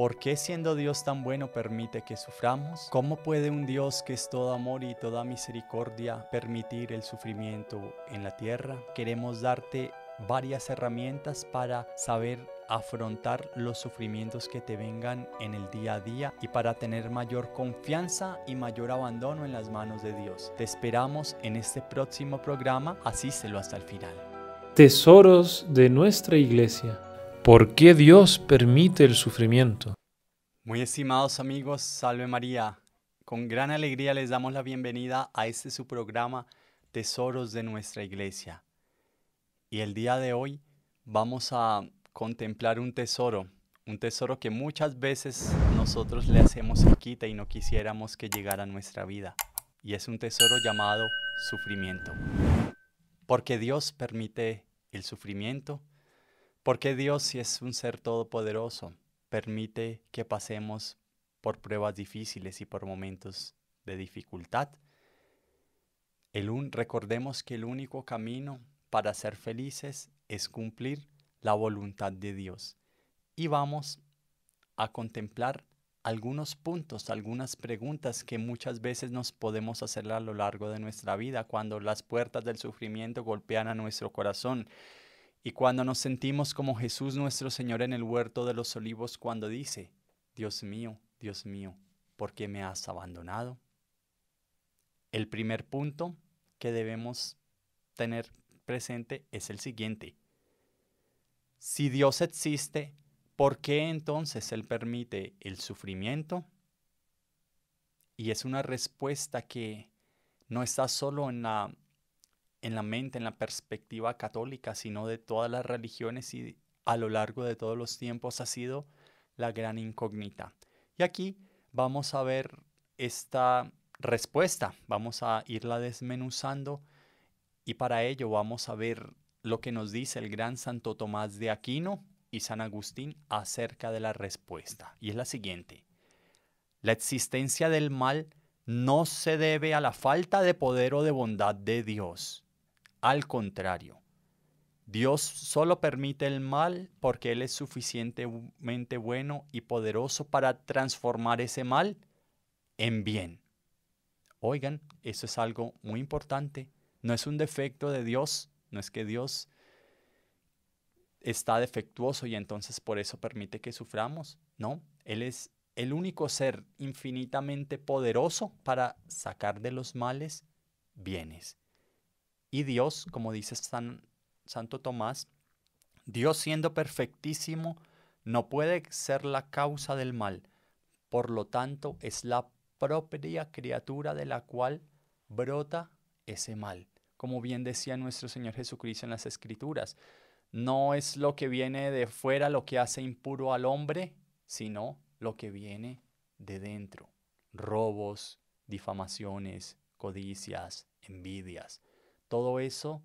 ¿Por qué siendo Dios tan bueno permite que suframos? ¿Cómo puede un Dios que es todo amor y toda misericordia permitir el sufrimiento en la tierra? Queremos darte varias herramientas para saber afrontar los sufrimientos que te vengan en el día a día y para tener mayor confianza y mayor abandono en las manos de Dios. Te esperamos en este próximo programa, Así lo hasta el final. Tesoros de nuestra iglesia. ¿Por qué Dios permite el sufrimiento? Muy estimados amigos, salve María. Con gran alegría les damos la bienvenida a este su programa Tesoros de nuestra Iglesia. Y el día de hoy vamos a contemplar un tesoro, un tesoro que muchas veces nosotros le hacemos quita y no quisiéramos que llegara a nuestra vida. Y es un tesoro llamado sufrimiento. ¿Por qué Dios permite el sufrimiento porque Dios, si es un ser todopoderoso, permite que pasemos por pruebas difíciles y por momentos de dificultad. El un, recordemos que el único camino para ser felices es cumplir la voluntad de Dios. Y vamos a contemplar algunos puntos, algunas preguntas que muchas veces nos podemos hacer a lo largo de nuestra vida cuando las puertas del sufrimiento golpean a nuestro corazón y cuando nos sentimos como Jesús nuestro Señor en el huerto de los olivos, cuando dice, Dios mío, Dios mío, ¿por qué me has abandonado? El primer punto que debemos tener presente es el siguiente. Si Dios existe, ¿por qué entonces Él permite el sufrimiento? Y es una respuesta que no está solo en la en la mente, en la perspectiva católica, sino de todas las religiones y a lo largo de todos los tiempos ha sido la gran incógnita. Y aquí vamos a ver esta respuesta, vamos a irla desmenuzando y para ello vamos a ver lo que nos dice el gran Santo Tomás de Aquino y San Agustín acerca de la respuesta. Y es la siguiente. La existencia del mal no se debe a la falta de poder o de bondad de Dios, al contrario, Dios solo permite el mal porque Él es suficientemente bueno y poderoso para transformar ese mal en bien. Oigan, eso es algo muy importante. No es un defecto de Dios, no es que Dios está defectuoso y entonces por eso permite que suframos. No, Él es el único ser infinitamente poderoso para sacar de los males bienes. Y Dios, como dice San, Santo Tomás, Dios siendo perfectísimo, no puede ser la causa del mal. Por lo tanto, es la propia criatura de la cual brota ese mal. Como bien decía nuestro Señor Jesucristo en las Escrituras, no es lo que viene de fuera lo que hace impuro al hombre, sino lo que viene de dentro. Robos, difamaciones, codicias, envidias. Todo eso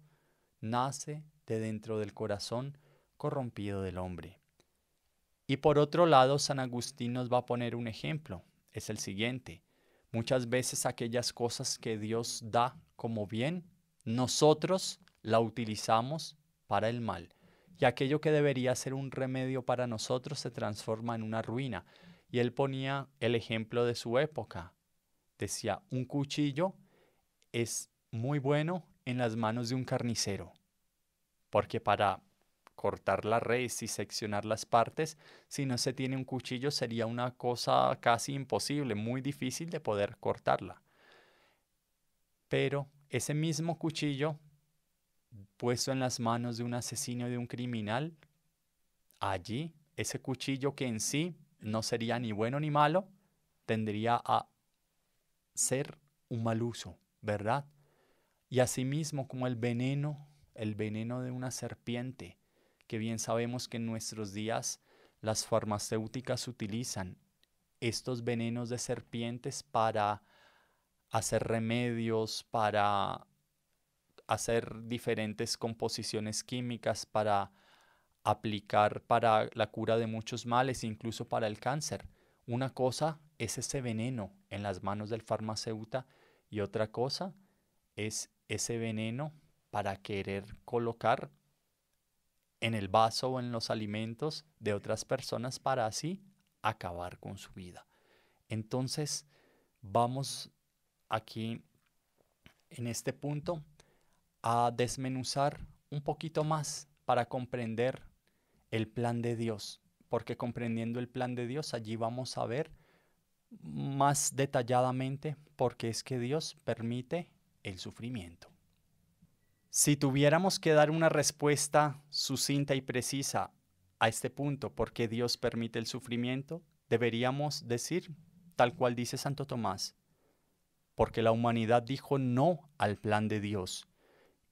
nace de dentro del corazón corrompido del hombre. Y por otro lado, San Agustín nos va a poner un ejemplo. Es el siguiente. Muchas veces aquellas cosas que Dios da como bien, nosotros la utilizamos para el mal. Y aquello que debería ser un remedio para nosotros se transforma en una ruina. Y él ponía el ejemplo de su época. Decía, un cuchillo es muy bueno en las manos de un carnicero, porque para cortar la res y seccionar las partes, si no se tiene un cuchillo sería una cosa casi imposible, muy difícil de poder cortarla. Pero ese mismo cuchillo puesto en las manos de un asesino de un criminal, allí ese cuchillo que en sí no sería ni bueno ni malo, tendría a ser un mal uso, ¿verdad? y asimismo como el veneno, el veneno de una serpiente, que bien sabemos que en nuestros días las farmacéuticas utilizan estos venenos de serpientes para hacer remedios, para hacer diferentes composiciones químicas, para aplicar para la cura de muchos males, incluso para el cáncer. Una cosa es ese veneno en las manos del farmacéutico y otra cosa es ese veneno para querer colocar en el vaso o en los alimentos de otras personas para así acabar con su vida. Entonces, vamos aquí en este punto a desmenuzar un poquito más para comprender el plan de Dios, porque comprendiendo el plan de Dios allí vamos a ver más detalladamente por qué es que Dios permite el sufrimiento. Si tuviéramos que dar una respuesta sucinta y precisa a este punto, ¿por qué Dios permite el sufrimiento? Deberíamos decir, tal cual dice Santo Tomás, porque la humanidad dijo no al plan de Dios.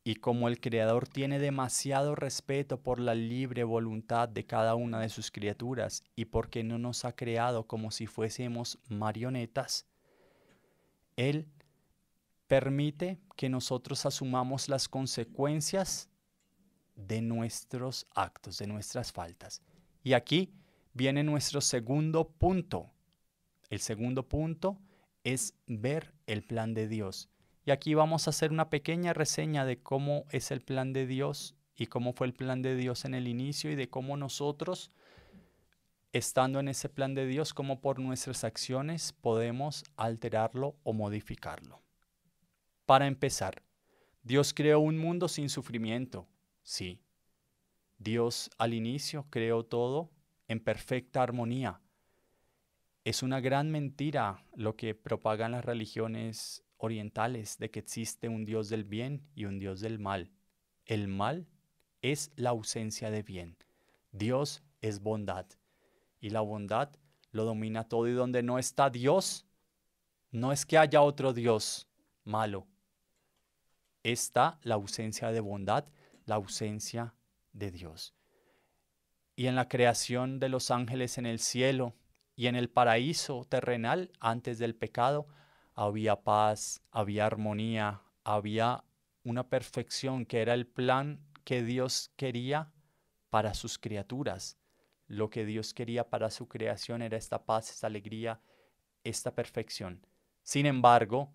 Y como el Creador tiene demasiado respeto por la libre voluntad de cada una de sus criaturas y porque no nos ha creado como si fuésemos marionetas, Él permite que nosotros asumamos las consecuencias de nuestros actos, de nuestras faltas. Y aquí viene nuestro segundo punto. El segundo punto es ver el plan de Dios. Y aquí vamos a hacer una pequeña reseña de cómo es el plan de Dios y cómo fue el plan de Dios en el inicio y de cómo nosotros, estando en ese plan de Dios, cómo por nuestras acciones podemos alterarlo o modificarlo. Para empezar, Dios creó un mundo sin sufrimiento, sí. Dios al inicio creó todo en perfecta armonía. Es una gran mentira lo que propagan las religiones orientales de que existe un Dios del bien y un Dios del mal. El mal es la ausencia de bien. Dios es bondad. Y la bondad lo domina todo y donde no está Dios, no es que haya otro Dios malo, está la ausencia de bondad, la ausencia de Dios. Y en la creación de los ángeles en el cielo y en el paraíso terrenal antes del pecado, había paz, había armonía, había una perfección que era el plan que Dios quería para sus criaturas. Lo que Dios quería para su creación era esta paz, esta alegría, esta perfección. Sin embargo,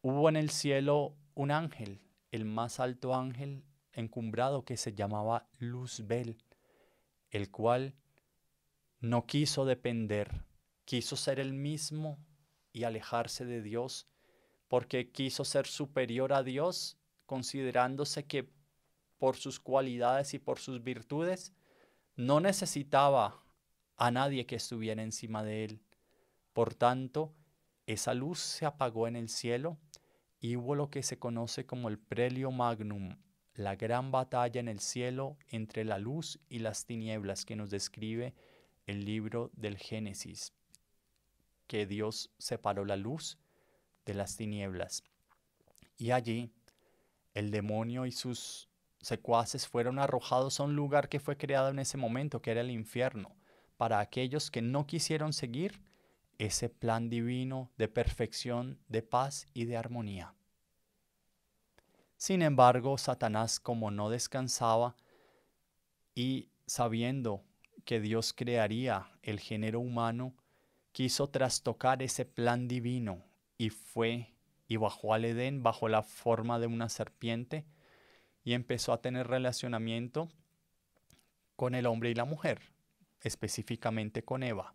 hubo en el cielo un ángel, el más alto ángel encumbrado que se llamaba Luzbel, el cual no quiso depender, quiso ser el mismo y alejarse de Dios, porque quiso ser superior a Dios, considerándose que por sus cualidades y por sus virtudes no necesitaba a nadie que estuviera encima de él. Por tanto, esa luz se apagó en el cielo y hubo lo que se conoce como el Prelio Magnum, la gran batalla en el cielo entre la luz y las tinieblas que nos describe el libro del Génesis, que Dios separó la luz de las tinieblas. Y allí el demonio y sus secuaces fueron arrojados a un lugar que fue creado en ese momento, que era el infierno, para aquellos que no quisieron seguir ese plan divino de perfección, de paz y de armonía. Sin embargo, Satanás, como no descansaba y sabiendo que Dios crearía el género humano, quiso trastocar ese plan divino y fue y bajó al Edén bajo la forma de una serpiente y empezó a tener relacionamiento con el hombre y la mujer, específicamente con Eva.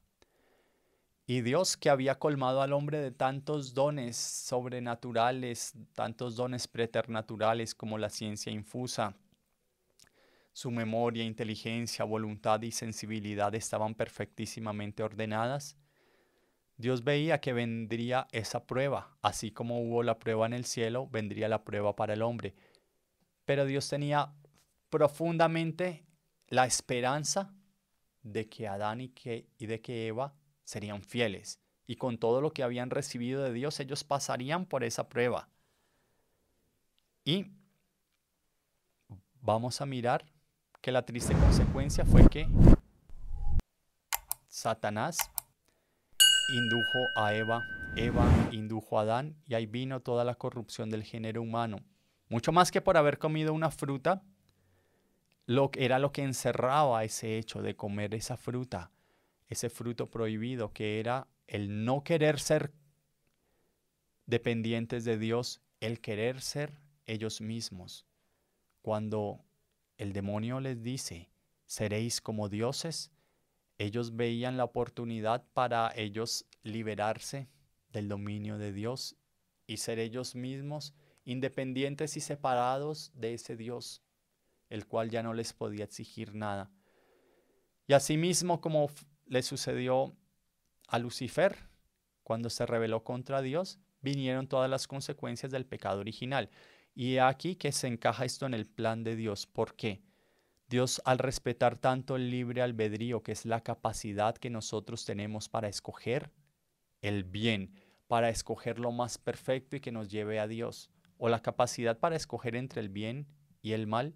Y Dios que había colmado al hombre de tantos dones sobrenaturales, tantos dones preternaturales como la ciencia infusa, su memoria, inteligencia, voluntad y sensibilidad estaban perfectísimamente ordenadas, Dios veía que vendría esa prueba, así como hubo la prueba en el cielo, vendría la prueba para el hombre. Pero Dios tenía profundamente la esperanza de que Adán y, que, y de que Eva serían fieles y con todo lo que habían recibido de Dios ellos pasarían por esa prueba. Y vamos a mirar que la triste consecuencia fue que Satanás indujo a Eva, Eva indujo a Adán y ahí vino toda la corrupción del género humano. Mucho más que por haber comido una fruta, lo, era lo que encerraba ese hecho de comer esa fruta ese fruto prohibido que era el no querer ser dependientes de Dios, el querer ser ellos mismos. Cuando el demonio les dice, seréis como dioses, ellos veían la oportunidad para ellos liberarse del dominio de Dios y ser ellos mismos independientes y separados de ese Dios, el cual ya no les podía exigir nada. Y asimismo, como le sucedió a Lucifer cuando se rebeló contra Dios, vinieron todas las consecuencias del pecado original. Y aquí que se encaja esto en el plan de Dios. ¿Por qué? Dios al respetar tanto el libre albedrío, que es la capacidad que nosotros tenemos para escoger el bien, para escoger lo más perfecto y que nos lleve a Dios, o la capacidad para escoger entre el bien y el mal,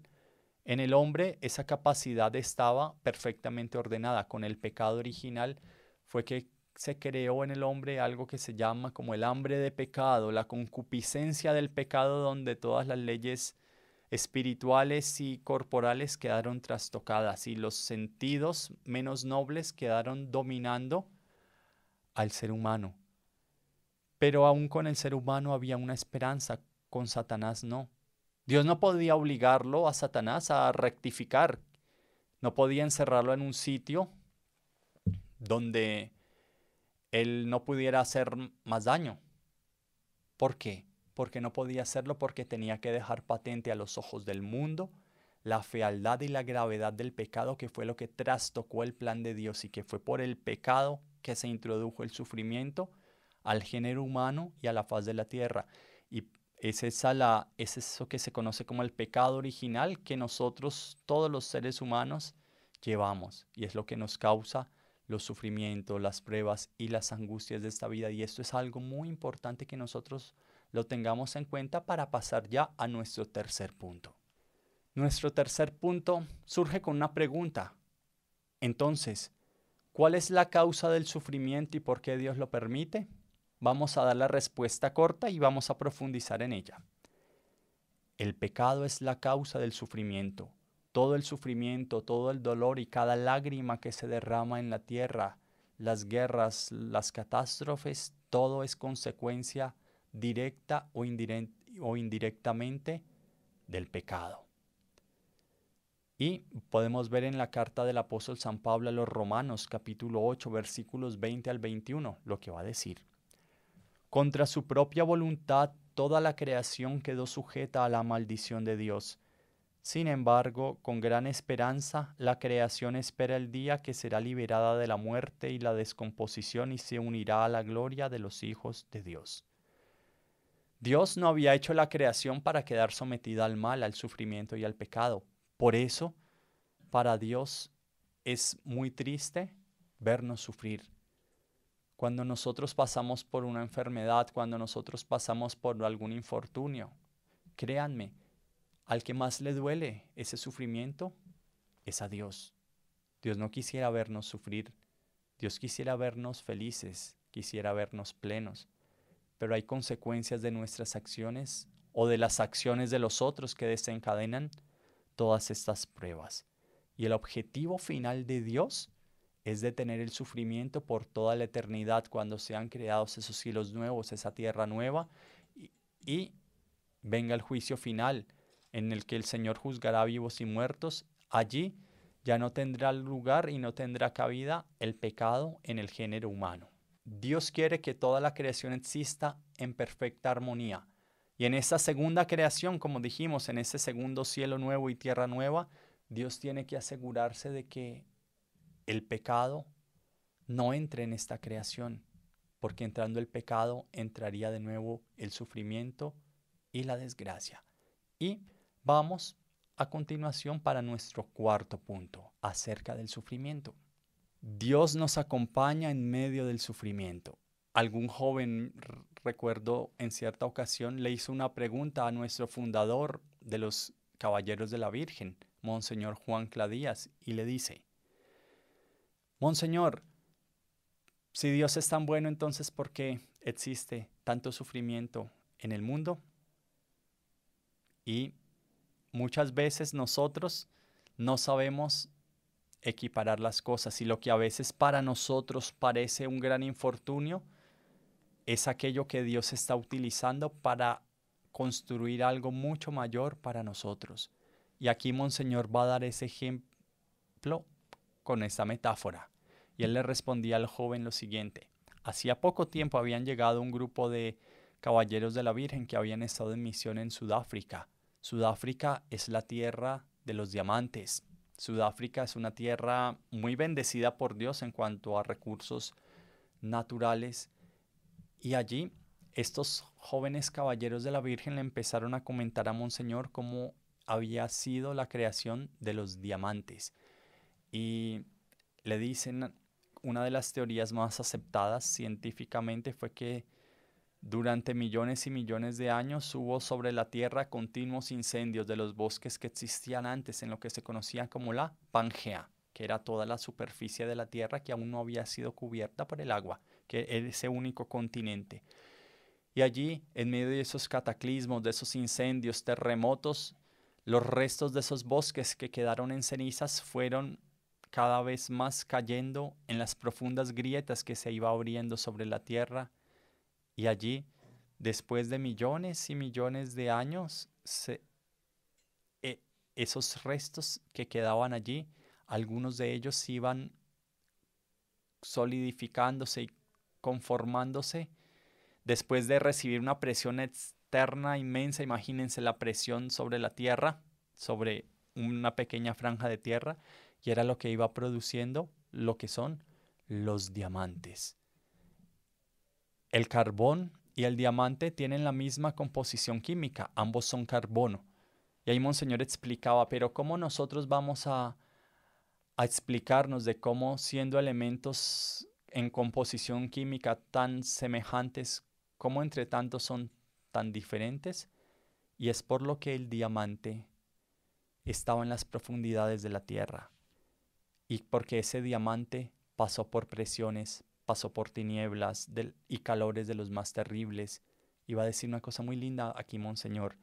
en el hombre esa capacidad estaba perfectamente ordenada. Con el pecado original fue que se creó en el hombre algo que se llama como el hambre de pecado, la concupiscencia del pecado donde todas las leyes espirituales y corporales quedaron trastocadas y los sentidos menos nobles quedaron dominando al ser humano. Pero aún con el ser humano había una esperanza, con Satanás no. Dios no podía obligarlo a Satanás a rectificar, no podía encerrarlo en un sitio donde él no pudiera hacer más daño. ¿Por qué? Porque no podía hacerlo porque tenía que dejar patente a los ojos del mundo la fealdad y la gravedad del pecado que fue lo que trastocó el plan de Dios y que fue por el pecado que se introdujo el sufrimiento al género humano y a la faz de la tierra. Y es, es eso que se conoce como el pecado original que nosotros, todos los seres humanos, llevamos y es lo que nos causa los sufrimientos, las pruebas y las angustias de esta vida. Y esto es algo muy importante que nosotros lo tengamos en cuenta para pasar ya a nuestro tercer punto. Nuestro tercer punto surge con una pregunta. Entonces, ¿cuál es la causa del sufrimiento y por qué Dios lo permite? vamos a dar la respuesta corta y vamos a profundizar en ella. El pecado es la causa del sufrimiento. Todo el sufrimiento, todo el dolor y cada lágrima que se derrama en la tierra, las guerras, las catástrofes, todo es consecuencia directa o, indirectamente del pecado. Y podemos ver en la carta del apóstol San Pablo a los Romanos capítulo 8 versículos 20 al 21 lo que va a decir. Contra su propia voluntad, toda la creación quedó sujeta a la maldición de Dios. Sin embargo, con gran esperanza, la creación espera el día que será liberada de la muerte y la descomposición y se unirá a la gloria de los hijos de Dios. Dios no había hecho la creación para quedar sometida al mal, al sufrimiento y al pecado. Por eso, para Dios es muy triste vernos sufrir cuando nosotros pasamos por una enfermedad, cuando nosotros pasamos por algún infortunio. Créanme, al que más le duele ese sufrimiento es a Dios. Dios no quisiera vernos sufrir, Dios quisiera vernos felices, quisiera vernos plenos, pero hay consecuencias de nuestras acciones o de las acciones de los otros que desencadenan todas estas pruebas. Y el objetivo final de Dios es detener el sufrimiento por toda la eternidad cuando sean creados esos cielos nuevos, esa tierra nueva, y, y venga el juicio final en el que el Señor juzgará vivos y muertos. Allí ya no tendrá lugar y no tendrá cabida el pecado en el género humano. Dios quiere que toda la creación exista en perfecta armonía. Y en esa segunda creación, como dijimos, en ese segundo cielo nuevo y tierra nueva, Dios tiene que asegurarse de que el pecado no entre en esta creación, porque entrando el pecado entraría de nuevo el sufrimiento y la desgracia. Y vamos a continuación para nuestro cuarto punto, acerca del sufrimiento. Dios nos acompaña en medio del sufrimiento. Algún joven, recuerdo, en cierta ocasión le hizo una pregunta a nuestro fundador de los Caballeros de la Virgen, Monseñor Juan Cladías, y le dice, Monseñor, si Dios es tan bueno, entonces ¿por qué existe tanto sufrimiento en el mundo? Y muchas veces nosotros no sabemos equiparar las cosas y lo que a veces para nosotros parece un gran infortunio es aquello que Dios está utilizando para construir algo mucho mayor para nosotros. Y aquí Monseñor va a dar ese ejemplo con esta metáfora. Y él le respondía al joven lo siguiente. Hacía poco tiempo habían llegado un grupo de caballeros de la Virgen que habían estado en misión en Sudáfrica. Sudáfrica es la tierra de los diamantes. Sudáfrica es una tierra muy bendecida por Dios en cuanto a recursos naturales. Y allí estos jóvenes caballeros de la Virgen le empezaron a comentar a Monseñor cómo había sido la creación de los diamantes. Y le dicen, una de las teorías más aceptadas científicamente fue que durante millones y millones de años hubo sobre la Tierra continuos incendios de los bosques que existían antes en lo que se conocía como la Pangea, que era toda la superficie de la Tierra que aún no había sido cubierta por el agua, que era ese único continente. Y allí, en medio de esos cataclismos, de esos incendios, terremotos, los restos de esos bosques que quedaron en cenizas fueron cada vez más cayendo en las profundas grietas que se iba abriendo sobre la tierra y allí, después de millones y millones de años, e, esos restos que quedaban allí, algunos de ellos iban solidificándose y conformándose después de recibir una presión externa inmensa, imagínense la presión sobre la Tierra, sobre una pequeña franja de tierra, y era lo que iba produciendo lo que son los diamantes. El carbón y el diamante tienen la misma composición química, ambos son carbono. Y ahí Monseñor explicaba, pero ¿cómo nosotros vamos a, explicarnos de cómo siendo elementos en composición química tan semejantes, cómo entre tanto son tan diferentes? Y es por lo que el diamante estaba en las profundidades de la tierra y porque ese diamante pasó por presiones, pasó por tinieblas y calores de los más terribles. Iba a decir una cosa muy linda aquí, Monseñor.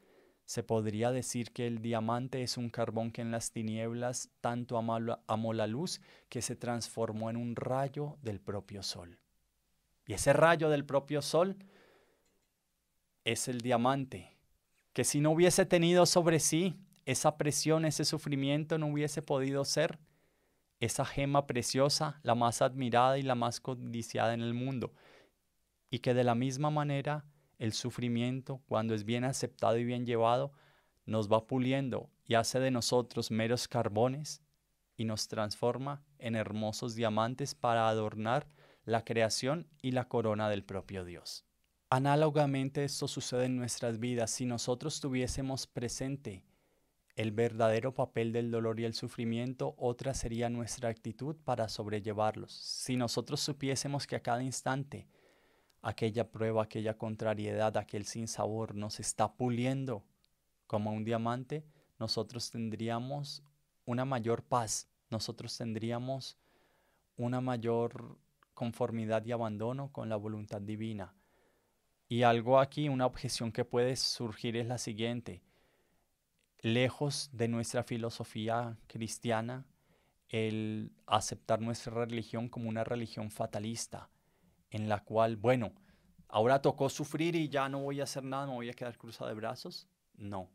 Se podría decir que el diamante es un carbón que en las tinieblas tanto amó la luz que se transformó en un rayo del propio sol. Y ese rayo del propio sol es el diamante, que si no hubiese tenido sobre sí esa presión, ese sufrimiento, no hubiese podido ser esa gema preciosa, la más admirada y la más codiciada en el mundo, y que de la misma manera el sufrimiento, cuando es bien aceptado y bien llevado, nos va puliendo y hace de nosotros meros carbones y nos transforma en hermosos diamantes para adornar la creación y la corona del propio Dios. Análogamente esto sucede en nuestras vidas si nosotros tuviésemos presente el verdadero papel del dolor y el sufrimiento, otra sería nuestra actitud para sobrellevarlos. Si nosotros supiésemos que a cada instante aquella prueba, aquella contrariedad, aquel sinsabor nos está puliendo como un diamante, nosotros tendríamos una mayor paz, nosotros tendríamos una mayor conformidad y abandono con la voluntad divina. Y algo aquí, una objeción que puede surgir es la siguiente lejos de nuestra filosofía cristiana el aceptar nuestra religión como una religión fatalista, en la cual, bueno, ahora tocó sufrir y ya no voy a hacer nada, me voy a quedar cruzado de brazos. No,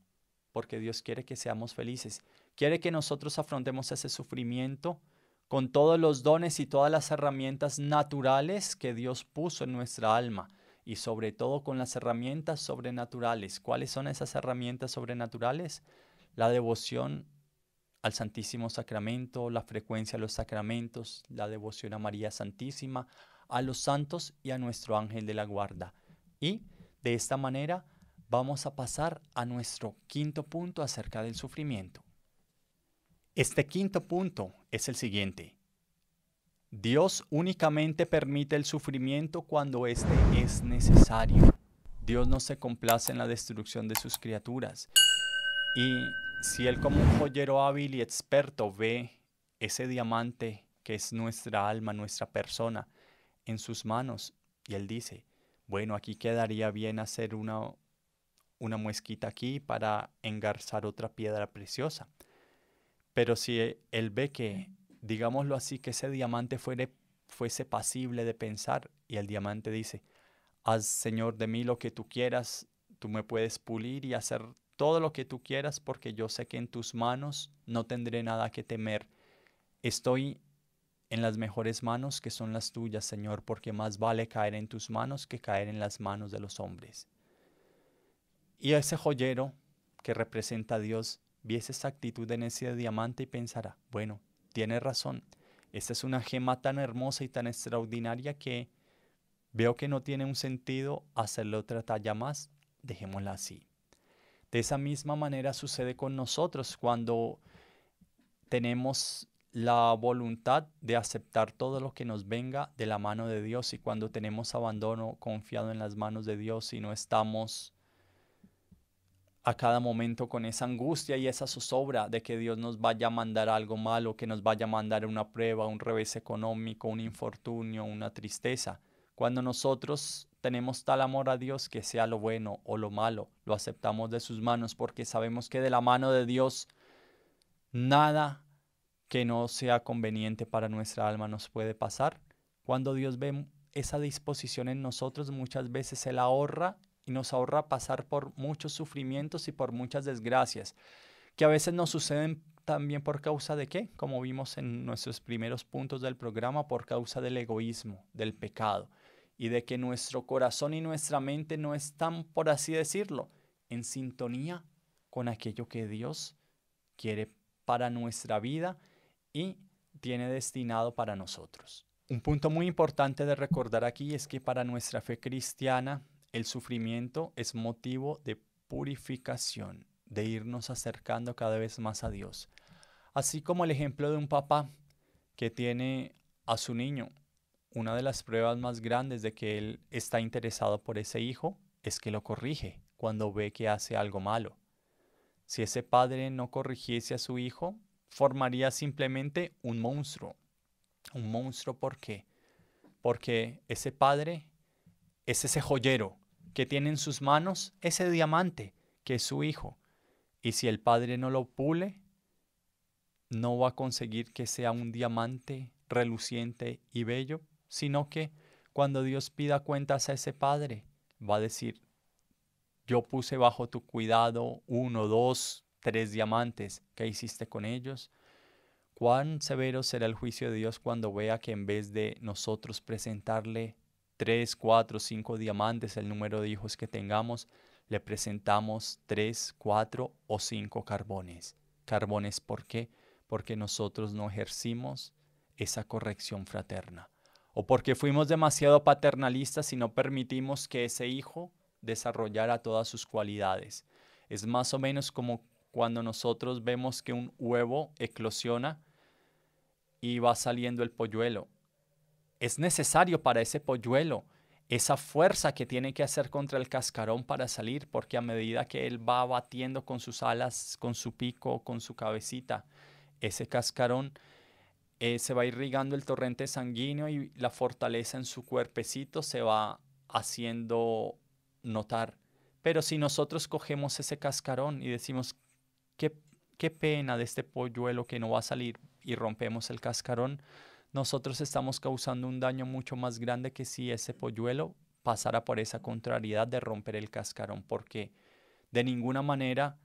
porque Dios quiere que seamos felices. Quiere que nosotros afrontemos ese sufrimiento con todos los dones y todas las herramientas naturales que Dios puso en nuestra alma y sobre todo con las herramientas sobrenaturales. ¿Cuáles son esas herramientas sobrenaturales? La devoción al Santísimo Sacramento, la frecuencia a los sacramentos, la devoción a María Santísima, a los santos y a nuestro ángel de la guarda. Y de esta manera vamos a pasar a nuestro quinto punto acerca del sufrimiento. Este quinto punto es el siguiente. Dios únicamente permite el sufrimiento cuando éste es necesario. Dios no se complace en la destrucción de sus criaturas. Y si Él como un joyero hábil y experto ve ese diamante que es nuestra alma, nuestra persona, en sus manos, y Él dice, bueno, aquí quedaría bien hacer una, una muesquita aquí para engarzar otra piedra preciosa. Pero si Él ve que digámoslo así, que ese diamante fuere, fuese pasible de pensar y el diamante dice, haz Señor de mí lo que tú quieras, tú me puedes pulir y hacer todo lo que tú quieras porque yo sé que en tus manos no tendré nada que temer. Estoy en las mejores manos que son las tuyas, Señor, porque más vale caer en tus manos que caer en las manos de los hombres. Y ese joyero que representa a Dios viese esa actitud en ese diamante y pensará, bueno, tiene razón. Esta es una gema tan hermosa y tan extraordinaria que veo que no tiene un sentido hacerle otra talla más. Dejémosla así. De esa misma manera sucede con nosotros cuando tenemos la voluntad de aceptar todo lo que nos venga de la mano de Dios y cuando tenemos abandono confiado en las manos de Dios y no estamos a cada momento con esa angustia y esa zozobra de que Dios nos vaya a mandar algo malo, que nos vaya a mandar una prueba, un revés económico, un infortunio, una tristeza. Cuando nosotros tenemos tal amor a Dios que sea lo bueno o lo malo, lo aceptamos de sus manos porque sabemos que de la mano de Dios nada que no sea conveniente para nuestra alma nos puede pasar. Cuando Dios ve esa disposición en nosotros, muchas veces Él ahorra y nos ahorra pasar por muchos sufrimientos y por muchas desgracias, que a veces nos suceden también por causa de qué, como vimos en nuestros primeros puntos del programa, por causa del egoísmo, del pecado, y de que nuestro corazón y nuestra mente no están, por así decirlo, en sintonía con aquello que Dios quiere para nuestra vida y tiene destinado para nosotros. Un punto muy importante de recordar aquí es que para nuestra fe cristiana el sufrimiento es motivo de purificación, de irnos acercando cada vez más a Dios. Así como el ejemplo de un papá que tiene a su niño. Una de las pruebas más grandes de que él está interesado por ese hijo es que lo corrige cuando ve que hace algo malo. Si ese padre no corrigiese a su hijo, formaría simplemente un monstruo. Un monstruo ¿por qué? Porque ese padre es ese joyero que tiene en sus manos ese diamante que es su hijo. Y si el padre no lo pule, no va a conseguir que sea un diamante reluciente y bello, sino que cuando Dios pida cuentas a ese padre, va a decir, yo puse bajo tu cuidado uno, dos, tres diamantes, ¿qué hiciste con ellos? ¿Cuán severo será el juicio de Dios cuando vea que en vez de nosotros presentarle tres, cuatro, cinco diamantes, el número de hijos que tengamos, le presentamos tres, cuatro o cinco carbones. Carbones, ¿por qué? Porque nosotros no ejercimos esa corrección fraterna. O porque fuimos demasiado paternalistas y no permitimos que ese hijo desarrollara todas sus cualidades. Es más o menos como cuando nosotros vemos que un huevo eclosiona y va saliendo el polluelo es necesario para ese polluelo esa fuerza que tiene que hacer contra el cascarón para salir, porque a medida que él va batiendo con sus alas, con su pico, con su cabecita, ese cascarón eh, se va irrigando el torrente sanguíneo y la fortaleza en su cuerpecito se va haciendo notar. Pero si nosotros cogemos ese cascarón y decimos, qué, qué pena de este polluelo que no va a salir, y rompemos el cascarón, nosotros estamos causando un daño mucho más grande que si ese polluelo pasara por esa contrariedad de romper el cascarón, porque de ninguna manera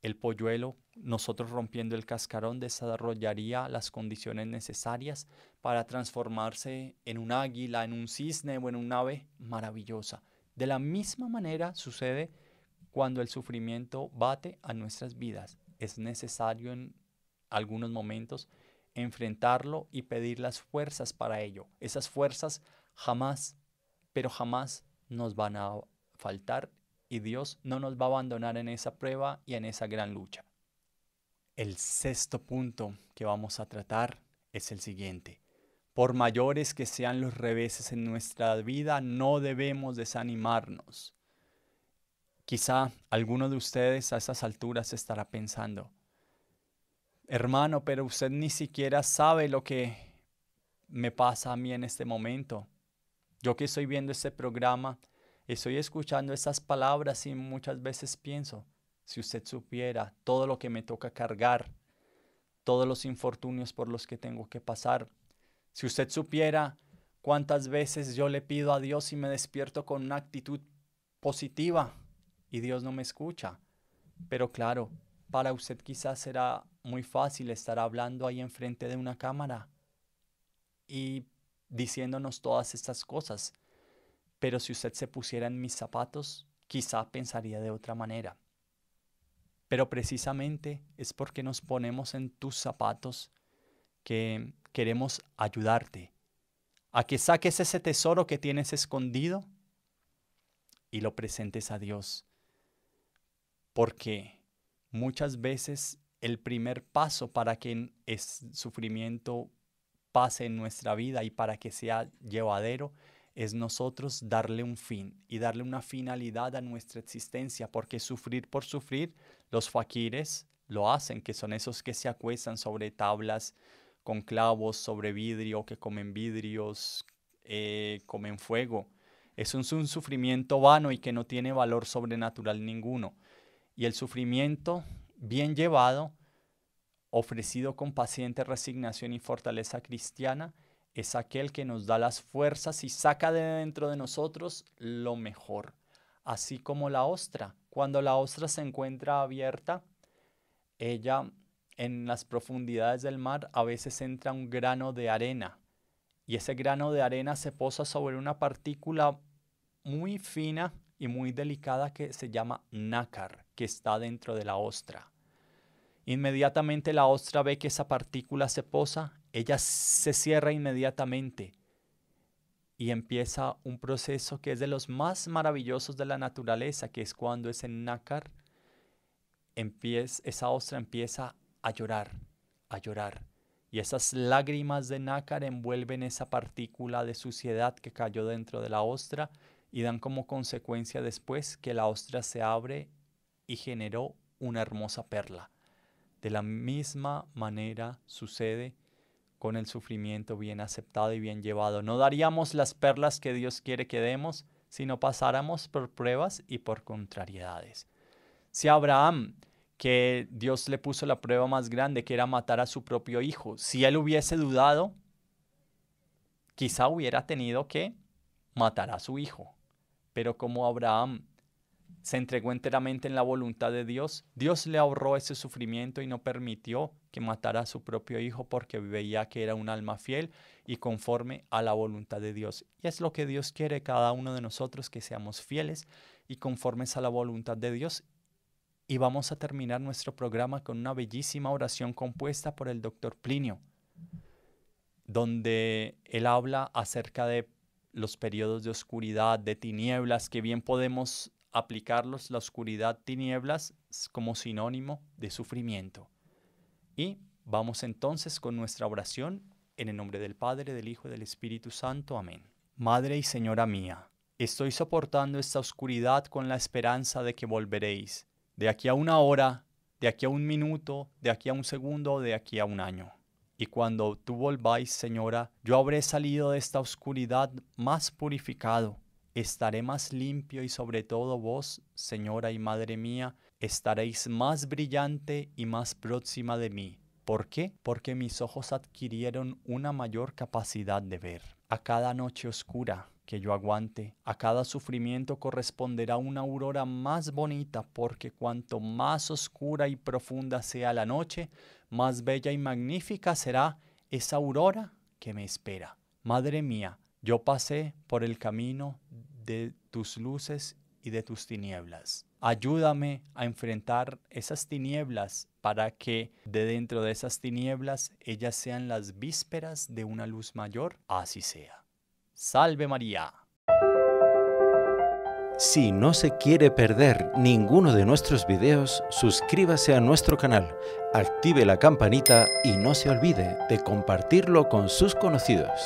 el polluelo, nosotros rompiendo el cascarón, desarrollaría las condiciones necesarias para transformarse en un águila, en un cisne o en un ave maravillosa. De la misma manera sucede cuando el sufrimiento bate a nuestras vidas. Es necesario en algunos momentos enfrentarlo y pedir las fuerzas para ello. Esas fuerzas jamás, pero jamás nos van a faltar y Dios no nos va a abandonar en esa prueba y en esa gran lucha. El sexto punto que vamos a tratar es el siguiente. Por mayores que sean los reveses en nuestra vida, no debemos desanimarnos. Quizá alguno de ustedes a esas alturas estará pensando, hermano, pero usted ni siquiera sabe lo que me pasa a mí en este momento. Yo que estoy viendo este programa, estoy escuchando esas palabras y muchas veces pienso, si usted supiera todo lo que me toca cargar, todos los infortunios por los que tengo que pasar, si usted supiera cuántas veces yo le pido a Dios y me despierto con una actitud positiva y Dios no me escucha. Pero claro, para usted quizás será muy fácil estar hablando ahí enfrente de una cámara y diciéndonos todas estas cosas, pero si usted se pusiera en mis zapatos, quizá pensaría de otra manera. Pero precisamente es porque nos ponemos en tus zapatos que queremos ayudarte a que saques ese tesoro que tienes escondido y lo presentes a Dios. Porque muchas veces el primer paso para que el sufrimiento pase en nuestra vida y para que sea llevadero es nosotros darle un fin y darle una finalidad a nuestra existencia, porque sufrir por sufrir, los faquires lo hacen, que son esos que se acuestan sobre tablas con clavos, sobre vidrio, que comen vidrios, eh, comen fuego. Es un sufrimiento vano y que no tiene valor sobrenatural ninguno y el sufrimiento bien llevado, ofrecido con paciente resignación y fortaleza cristiana, es aquel que nos da las fuerzas y saca de dentro de nosotros lo mejor, así como la ostra. Cuando la ostra se encuentra abierta, ella en las profundidades del mar a veces entra un grano de arena y ese grano de arena se posa sobre una partícula muy fina y muy delicada que se llama nácar, que está dentro de la ostra. Inmediatamente la ostra ve que esa partícula se posa, ella se cierra inmediatamente y empieza un proceso que es de los más maravillosos de la naturaleza, que es cuando ese nácar, empieza, esa ostra empieza a llorar, a llorar. Y esas lágrimas de nácar envuelven esa partícula de suciedad que cayó dentro de la ostra y dan como consecuencia después que la ostra se abre y generó una hermosa perla. De la misma manera sucede con el sufrimiento bien aceptado y bien llevado. No daríamos las perlas que Dios quiere que demos si no pasáramos por pruebas y por contrariedades. Si Abraham, que Dios le puso la prueba más grande, que era matar a su propio hijo, si él hubiese dudado, quizá hubiera tenido que matar a su hijo. Pero como Abraham se entregó enteramente en la voluntad de Dios, Dios le ahorró ese sufrimiento y no permitió que matara a su propio hijo porque veía que era un alma fiel y conforme a la voluntad de Dios. Y es lo que Dios quiere cada uno de nosotros, que seamos fieles y conformes a la voluntad de Dios. Y vamos a terminar nuestro programa con una bellísima oración compuesta por el doctor Plinio, donde él habla acerca de los periodos de oscuridad, de tinieblas, que bien podemos aplicarlos, la oscuridad, tinieblas, como sinónimo de sufrimiento. Y vamos entonces con nuestra oración en el nombre del Padre, del Hijo y del Espíritu Santo. Amén. Madre y Señora mía, estoy soportando esta oscuridad con la esperanza de que volveréis, de aquí a una hora, de aquí a un minuto, de aquí a un segundo, de aquí a un año. Y cuando tú volváis, Señora, yo habré salido de esta oscuridad más purificado, estaré más limpio y sobre todo vos, Señora y Madre mía, estaréis más brillante y más próxima de mí. ¿Por qué? Porque mis ojos adquirieron una mayor capacidad de ver. A cada noche oscura, que yo aguante. A cada sufrimiento corresponderá una aurora más bonita, porque cuanto más oscura y profunda sea la noche, más bella y magnífica será esa aurora que me espera. Madre mía, yo pasé por el camino de tus luces y de tus tinieblas. Ayúdame a enfrentar esas tinieblas para que de dentro de esas tinieblas ellas sean las vísperas de una luz mayor. Así sea. Salve María. Si no se quiere perder ninguno de nuestros videos, suscríbase a nuestro canal, active la campanita y no se olvide de compartirlo con sus conocidos.